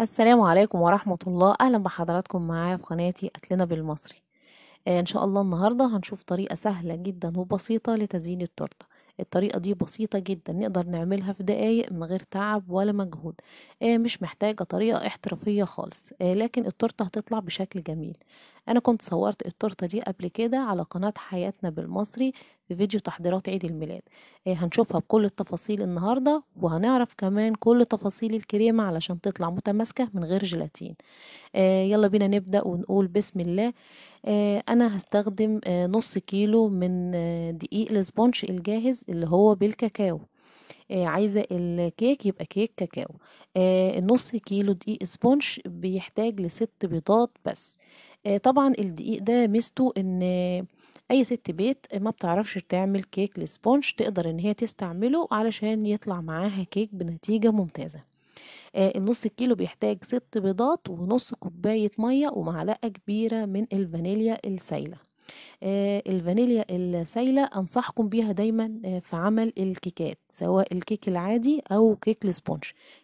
السلام عليكم ورحمة الله أهلا بحضراتكم معايا في قناتي أكلنا بالمصري آه، إن شاء الله النهاردة هنشوف طريقة سهلة جدا وبسيطة لتزيين التورتة الطريقة دي بسيطة جدا نقدر نعملها في دقايق من غير تعب ولا مجهود آه، مش محتاجة طريقة احترافية خالص آه، لكن التورتة هتطلع بشكل جميل انا كنت صورت التورته دي قبل كده على قناه حياتنا بالمصري في فيديو تحضيرات عيد الميلاد آه، هنشوفها بكل التفاصيل النهارده وهنعرف كمان كل تفاصيل الكريمه علشان تطلع متماسكه من غير جيلاتين آه، يلا بينا نبدا ونقول بسم الله آه، انا هستخدم نص كيلو من دقيق الاسبونج الجاهز اللي هو بالكاكاو آه عايزة الكيك يبقى كيك كاكاو آه النص كيلو دقيق سبونج بيحتاج لست بيضات بس آه طبعا الدقيق ده مستو ان اي ست بيت ما بتعرفش تعمل كيك لسبونج تقدر ان هي تستعمله علشان يطلع معاها كيك بنتيجة ممتازة آه النص كيلو بيحتاج ست بيضات ونص كوباية مية ومعلقة كبيرة من الفانيليا السايلة آه، الفانيليا السايلة أنصحكم بيها دايما آه، في عمل الكيكات سواء الكيك العادي أو كيك السبونج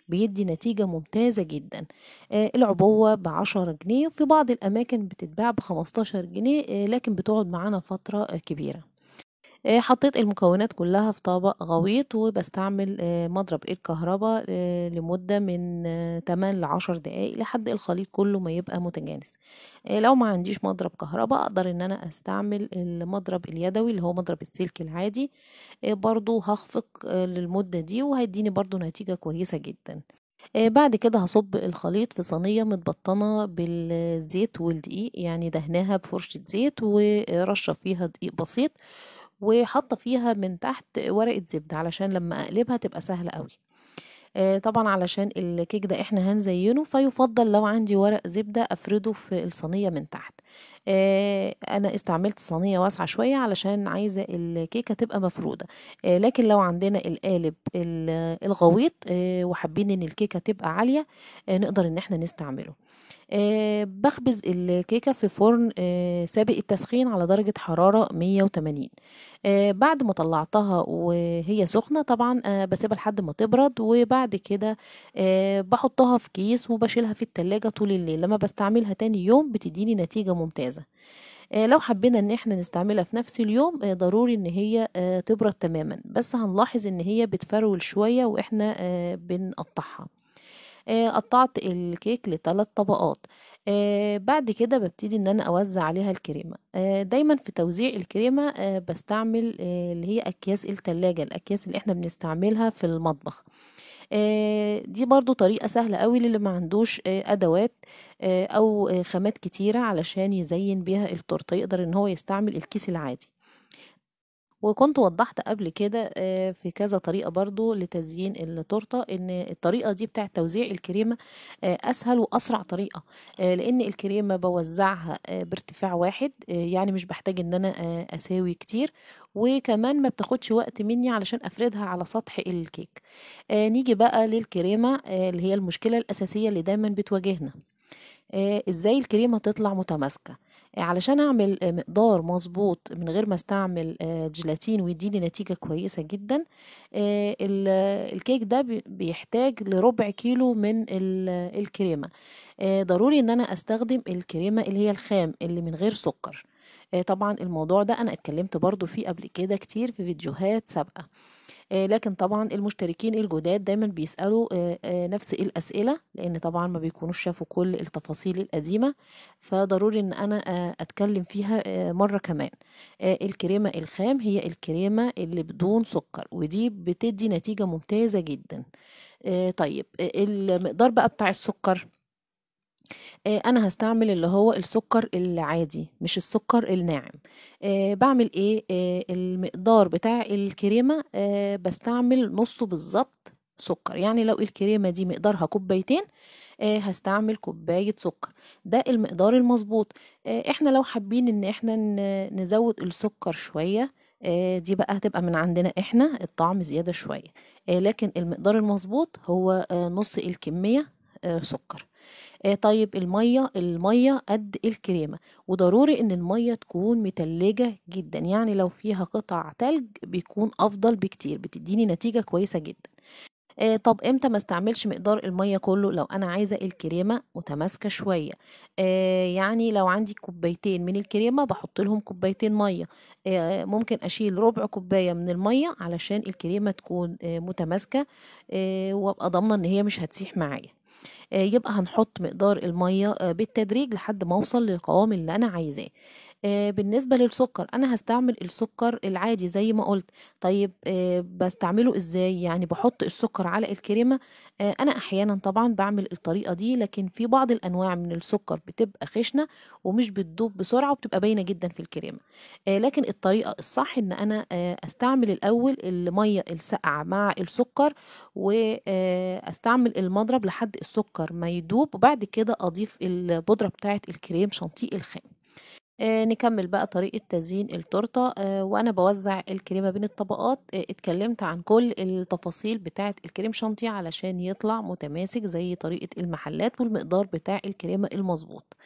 بيدي نتيجة ممتازة جدا آه، العبوة بعشرة جنيه في بعض الأماكن بتتباع بخمستاشر جنيه لكن بتقعد معانا فترة كبيرة آه، حطيت المكونات كلها في طبق غويط وبستعمل آه، مضرب إيه، الكهرباء آه، لمدة من 8 ل 10 دقايق لحد الخليط كله ما يبقى متجانس لو ما عنديش مضرب كهرباء اقدر ان انا استعمل المضرب اليدوي اللي هو مضرب السلك العادي برضو هخفق للمدة دي وهيديني برضو نتيجة كويسة جدا بعد كده هصب الخليط في صينية متبطنة بالزيت والدقيق يعني دهناها بفرشة زيت ورشة فيها دقيق بسيط وحاطة فيها من تحت ورقة زبدة علشان لما أقلبها تبقى سهلة قوي آه طبعا علشان الكيك ده احنا هنزينه فيفضل لو عندي ورق زبدة افرده في الصينية من تحت آه، انا استعملت صينيه واسعه شويه علشان عايزه الكيكه تبقى مفروده آه، لكن لو عندنا القالب الغويط آه، وحابين ان الكيكه تبقى عاليه نقدر ان احنا نستعمله بخبز الكيكه في فرن سابق التسخين على درجه حراره 180 بعد ما طلعتها وهي سخنه طبعا بسيبها لحد ما تبرد وبعد كده بحطها في كيس وبشيلها في التلاجة طول الليل لما بستعملها تاني يوم بتديني نتيجه ممتازه اجازة آه، لو حبينا ان احنا نستعملها في نفس اليوم آه، ضروري ان هي آه، تبرد تماما بس هنلاحظ ان هي بتفرول شوية واحنا بنقطعها قطعت الكيك لثلاث طبقات بعد كده ببتدي ان انا اوزع عليها الكريمه دايما في توزيع الكريمه بستعمل اللي هي اكياس التلاجة الاكياس اللي احنا بنستعملها في المطبخ آه، دي برضو طريقة سهلة قوي للي ما عندوش آه، أدوات آه، أو خامات كتيرة علشان يزين بيها التورتة يقدر إن هو يستعمل الكيس العادي وكنت وضحت قبل كده آه، في كذا طريقة برضو لتزيين التورتة ان الطريقة دي بتاعت توزيع الكريمة آه، اسهل واسرع طريقة آه، لان الكريمة بوزعها بارتفاع واحد يعني مش بحتاج ان انا اساوي كتير وكمان ما بتاخدش وقت مني علشان افردها على سطح الكيك نيجي بقى للكريمة اللي هي المشكلة الاساسية اللي دايما بتواجهنا آه، ازاي الكريمه تطلع متماسكه آه، علشان اعمل آه، مقدار مظبوط من غير ما استعمل جيلاتين ويديني نتيجه كويسه جدا الكيك ده بيحتاج لربع كيلو من الكريمه ضروري ان انا استخدم الكريمه اللي هي الخام اللي من غير سكر طبعا الموضوع ده انا اتكلمت برضو فيه قبل كده كتير في فيديوهات سابقه آه، لكن طبعا المشتركين الجداد دايما بيسألوا آه، آه، نفس الأسئلة لأن طبعا ما بيكونوش شافوا كل التفاصيل القديمة فضروري إن أنا أتكلم فيها مرة كمان الكريمة الخام هي الكريمة اللي بدون سكر ودي بتدي نتيجة ممتازة جدا طيب المقدار بقى بتاع السكر آه، أنا هستعمل اللي هو السكر العادي مش السكر الناعم آه، بعمل ايه آه، المقدار بتاع الكريمة بستعمل نصه بالظبط سكر يعني لو الكريمة دي مقدارها كوبايتين هستعمل كوباية سكر ده المقدار المظبوط احنا لو حابين ان احنا نزود السكر شوية دي بقى هتبقى من عندنا احنا الطعم زيادة شوية لكن المقدار المظبوط هو نص الكمية آه، سكر آه، طيب المية المية قد إيه الكريمة وضروري ان المية تكون متلجة جدا يعني لو فيها قطع تلج بيكون افضل بكتير بتديني نتيجة كويسة جدا آه طب امتى ما استعملش مقدار الميه كله لو انا عايزه الكريمه متماسكه شويه آه يعني لو عندي كوبايتين من الكريمه بحط لهم كوبايتين ميه آه ممكن اشيل ربع كوبايه من الميه علشان الكريمه تكون آه، متماسكه وابقى ضامنه ان هي مش هتسيح معايا آه، يبقى هنحط مقدار المية آه، بالتدريج لحد ما اوصل للقوام اللي انا عايزاه آه، بالنسبة للسكر أنا هستعمل السكر العادي زي ما قلت طيب آه، بستعمله إزاي يعني بحط السكر على الكريمة آه، أنا أحيانا طبعا بعمل الطريقة دي لكن في بعض الأنواع من السكر بتبقى خشنة ومش بتدوب بسرعة وبتبقى باينة جدا في الكريمة لكن الطريقة الصح إن أنا أستعمل الأول المية الساقعة مع السكر وأستعمل المضرب لحد السكر ما يدوب وبعد كده أضيف البودرة بتاعة الكريم شنطيق الخام آه، نكمل بقى طريقة تزيين التورتة آه، وأنا بوزع الكريمة بين الطبقات آه، اتكلمت عن كل التفاصيل بتاعة الكريم شانتي علشان يطلع متماسك زي طريقة المحلات والمقدار بتاع الكريمة المظبوط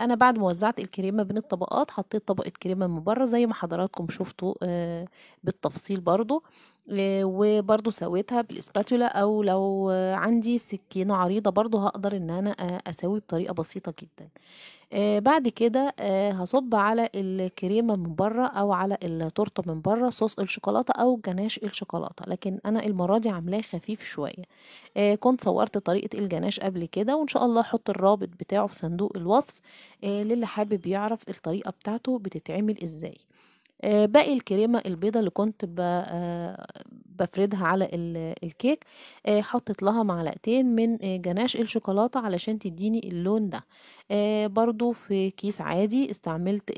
أنا بعد ما وزعت الكريمة بين الطبقات حطيت طبقة كريمة من بره زي ما حضراتكم شفتوا بالتفصيل برضو آه، وبرضو سويتها بالاسباتولا او لو عندي سكينة عريضة برضو هقدر ان انا آه، اسوي بطريقة بسيطة جدا آه، بعد كده هصب على الكريمة من بره او على التورتة من بره صوص الشوكولاتة او جناش الشوكولاتة لكن انا المرة دي عاملاه خفيف شوية كنت صورت طريقة الجناش قبل كده وان شاء الله حط الرابط بتاعه في صندوق الوصف للي حابب يعرف الطريقة بتاعته بتتعمل ازاي آه، باقي الكريمة البيضة اللي كنت آه، بفردها على الكيك آه، حطيت لها معلقتين من جناش الشوكولاتة علشان تديني اللون ده برضو في كيس عادي استعملت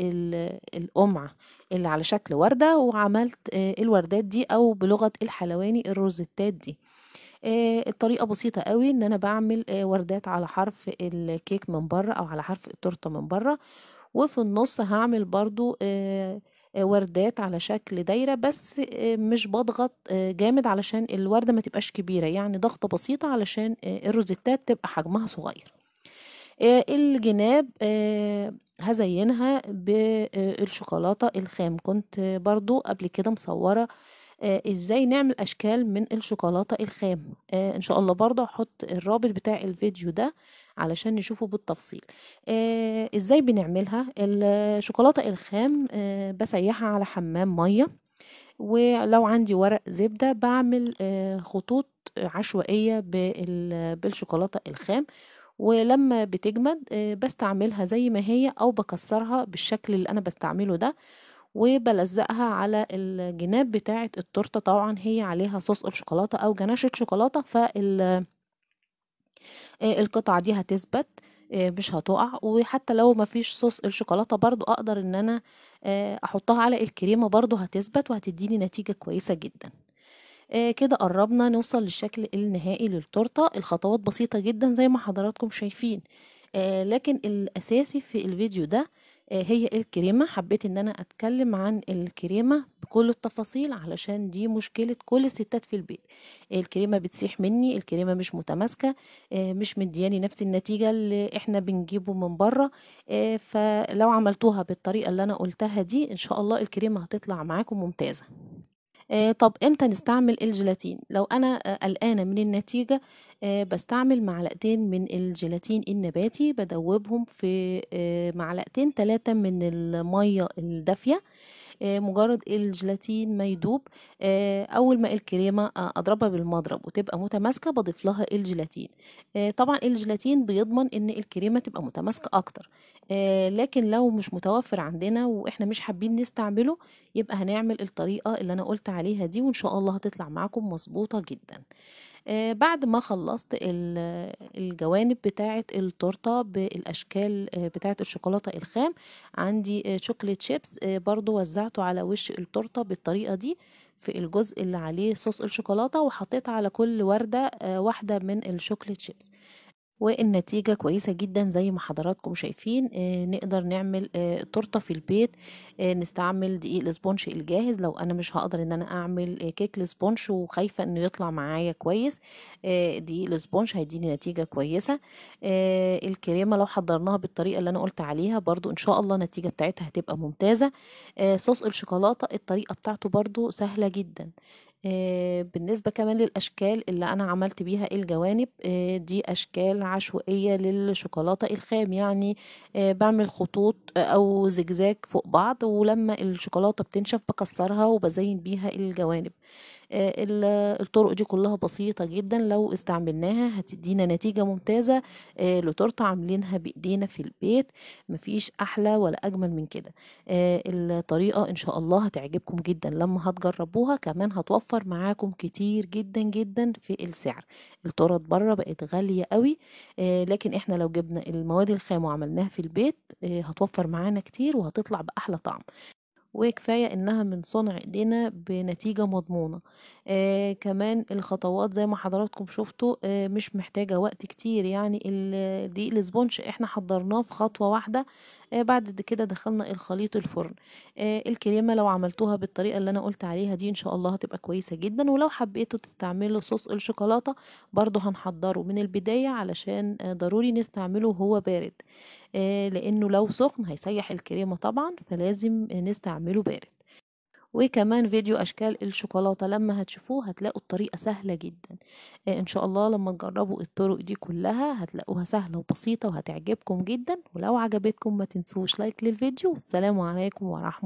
القمعة اللي على شكل وردة وعملت الوردات دي أو بلغة الحلواني الروزتات دي الطريقة بسيطة قوي ان انا بعمل وردات على حرف الكيك من بره او على حرف التورتة من بره وفي النص هعمل برضو وردات على شكل دايرة بس آه، مش بضغط آه، جامد علشان الوردة ما تبقاش كبيرة يعني ضغطة بسيطة علشان آه، الروزيتات تبقى حجمها صغير الجناب هزينها بالشوكولاتة الخام كنت برضو قبل كده مصورة آه، ازاي نعمل اشكال من الشوكولاته الخام آه، ان شاء الله برضه هحط الرابط بتاع الفيديو ده علشان نشوفه بالتفصيل آه، ازاي بنعملها الشوكولاته الخام بسيحها على حمام ميه ولو عندي ورق زبده بعمل خطوط عشوائيه بالشوكولاته الخام ولما بتجمد بستعملها زي ما هي او بكسرها بالشكل اللي انا بستعمله ده وبلزقها على الجناب بتاعة التورتة طبعا هي عليها صوص الشوكولاته أو جناشة شوكولاتة فال آه، القطعة دي هتثبت آه، مش هتقع وحتى لو مفيش صوص الشوكولاتة برضو اقدر ان انا آه، احطها على الكريمة برضو هتثبت وهتديني نتيجة كويسة جدا كده قربنا نوصل للشكل النهائي للتورتة الخطوات بسيطة جدا زي ما حضراتكم شايفين لكن الاساسي في الفيديو ده آه، هي الكريمة حبيت ان انا اتكلم عن الكريمة بكل التفاصيل علشان دي مشكلة كل الستات في البيت الكريمة بتسيح مني الكريمة مش متماسكة آه، مش مدياني نفس النتيجة اللي احنا بنجيبه من بره آه، فلو عملتوها بالطريقة اللي انا قلتها دي ان شاء الله الكريمة هتطلع معاكم ممتازة آه، طب امتى نستعمل الجيلاتين لو انا آه، قلقانه من النتيجه آه، بستعمل معلقتين من الجيلاتين النباتي بدوبهم في معلقتين ثلاثه من الميه الدافيه آه، مجرد الجيلاتين ما يدوب آه، اول ما الكريمه آه، اضربها بالمضرب وتبقى متماسكه بضيف لها الجيلاتين طبعا الجيلاتين بيضمن ان الكريمه تبقى متماسكه اكتر لكن لو مش متوفر عندنا واحنا مش حابين نستعمله يبقى هنعمل الطريقه اللي انا قلت عليها دي وان شاء الله هتطلع معاكم مظبوطه جدا آه، بعد ما خلصت الجوانب بتاعة التورتة بالأشكال آه، بتاعة الشوكولاتة الخام عندي شوكليت آه، شيبس برضو وزعته على وش التورتة بالطريقة دي في الجزء اللي عليه صوص الشوكولاتة وحطيت على كل وردة واحدة من الشوكليت شيبس والنتيجة كويسة جدا زي ما حضراتكم شايفين آه نقدر نعمل آه تورتة في البيت آه نستعمل دقيق الاسبونش الجاهز لو انا مش هقدر ان انا اعمل كيك الاسبونش وخايفة انه يطلع معايا كويس دقيق الاسبونش هيديني نتيجة كويسة الكريمة لو حضرناها بالطريقة اللي انا قلت عليها برضو ان شاء الله النتيجة بتاعتها هتبقى ممتازة صوص الشوكولاتة الطريقة بتاعته برضو سهلة جدا آه، بالنسبة كمان للأشكال اللي أنا عملت بيها الجوانب، آه، دي أشكال عشوائية للشوكولاتة الخام، يعني آه، بعمل خطوط أو زجزاج فوق بعض، ولمّا الشوكولاتة بتنشف بكسرها وبزين بيها الجوانب. الطرق دي كلها بسيطة جدا لو استعملناها هتدينا نتيجة ممتازة آه، لتورتة عاملينها بإيدينا في البيت مفيش أحلى ولا أجمل من كده آه، الطريقة إن شاء الله هتعجبكم جدا لما هتجربوها كمان هتوفر معاكم كتير جدا جدا في السعر الطرق بره بقت غالية قوي آه، لكن إحنا لو جبنا المواد الخام وعملناها في البيت هتوفر معانا كتير وهتطلع بأحلى طعم وكفاية إنها من صنع إيدينا بنتيجة مضمونة آه كمان الخطوات زي ما حضراتكم شفتوا آه مش محتاجة وقت كتير يعني دي الاسبونش إحنا حضرناه في خطوة واحدة آه بعد كده دخلنا الخليط الفرن آه الكريمة لو عملتوها بالطريقة اللي أنا قلت عليها دي إن شاء الله هتبقى كويسة جدا ولو حبيتوا تستعملوا صوص الشوكولاتة برضو هنحضره من البداية علشان آه ضروري نستعمله وهو بارد آه لأنه لو سخن هيسيح الكريمة طبعا فلازم نستعمله بارد وكمان فيديو أشكال الشوكولاتة لما هتشوفوه هتلاقوا الطريقة سهلة جدا آه، إن شاء الله لما تجربوا الطرق دي كلها هتلاقوها سهلة وبسيطة وهتعجبكم جدا ولو عجبتكم ما تنسوش لايك للفيديو والسلام عليكم ورحمة